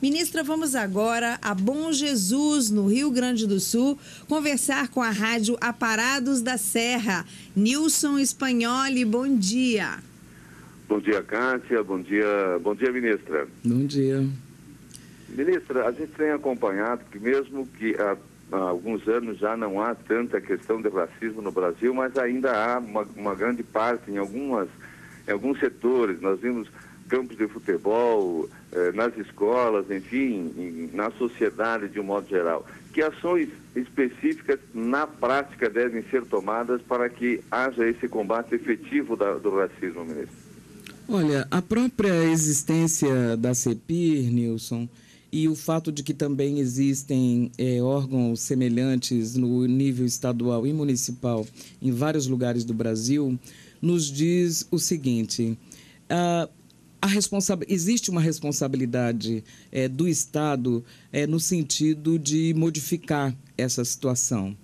Ministra, vamos agora a Bom Jesus, no Rio Grande do Sul, conversar com a Rádio Aparados da Serra. Nilson Espanholi, bom dia. Bom dia, Cássia. Bom dia, bom dia, ministra. Bom dia. Ministra, a gente tem acompanhado que mesmo que há alguns anos já não há tanta questão de racismo no Brasil, mas ainda há uma, uma grande parte em algumas em alguns setores. Nós vimos campos de futebol, eh, nas escolas, enfim, em, na sociedade de um modo geral. Que ações específicas na prática devem ser tomadas para que haja esse combate efetivo da, do racismo, ministro? Olha, a própria existência da CEPIR, Nilson, e o fato de que também existem é, órgãos semelhantes no nível estadual e municipal em vários lugares do Brasil, nos diz o seguinte: ah, responsa... existe uma responsabilidade é, do Estado é, no sentido de modificar essa situação.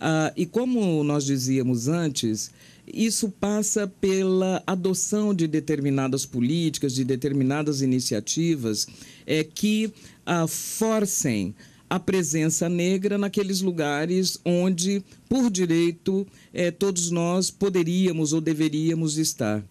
Ah, e como nós dizíamos antes, isso passa pela adoção de determinadas políticas, de determinadas iniciativas é, que ah, forcem a presença negra naqueles lugares onde, por direito, é, todos nós poderíamos ou deveríamos estar.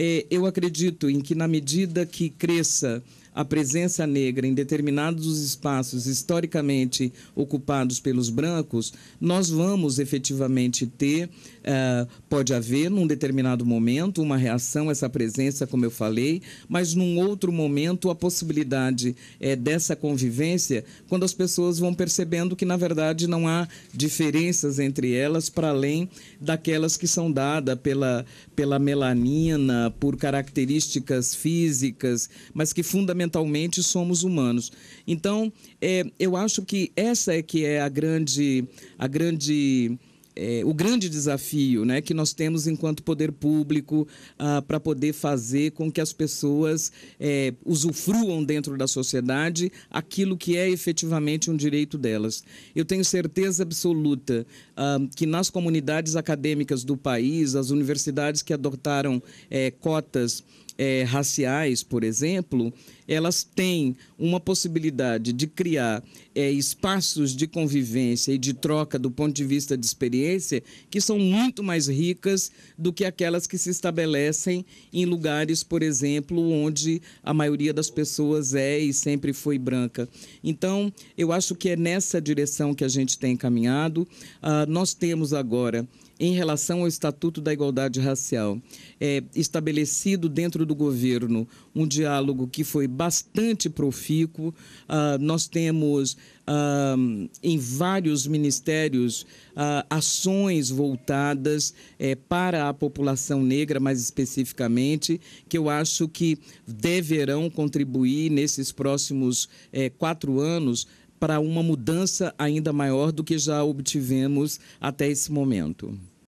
É, eu acredito em que, na medida que cresça a presença negra em determinados espaços historicamente ocupados pelos brancos, nós vamos efetivamente ter, uh, pode haver num determinado momento uma reação a essa presença, como eu falei, mas num outro momento a possibilidade é, dessa convivência, quando as pessoas vão percebendo que, na verdade, não há diferenças entre elas para além daquelas que são dadas pela, pela melanina, por características físicas, mas que fundamentalmente fundamentalmente somos humanos. Então, é, eu acho que essa é que é a grande, a grande é, o grande desafio né, que nós temos enquanto poder público ah, para poder fazer com que as pessoas é, usufruam dentro da sociedade aquilo que é efetivamente um direito delas. Eu tenho certeza absoluta ah, que nas comunidades acadêmicas do país, as universidades que adotaram é, cotas é, raciais, por exemplo, elas têm uma possibilidade de criar é, espaços de convivência e de troca do ponto de vista de experiência que são muito mais ricas do que aquelas que se estabelecem em lugares, por exemplo, onde a maioria das pessoas é e sempre foi branca. Então, eu acho que é nessa direção que a gente tem caminhado. Ah, nós temos agora em relação ao Estatuto da Igualdade Racial. É estabelecido dentro do governo um diálogo que foi bastante profícuo. Uh, nós temos uh, em vários ministérios uh, ações voltadas eh, para a população negra, mais especificamente, que eu acho que deverão contribuir nesses próximos eh, quatro anos para uma mudança ainda maior do que já obtivemos até esse momento.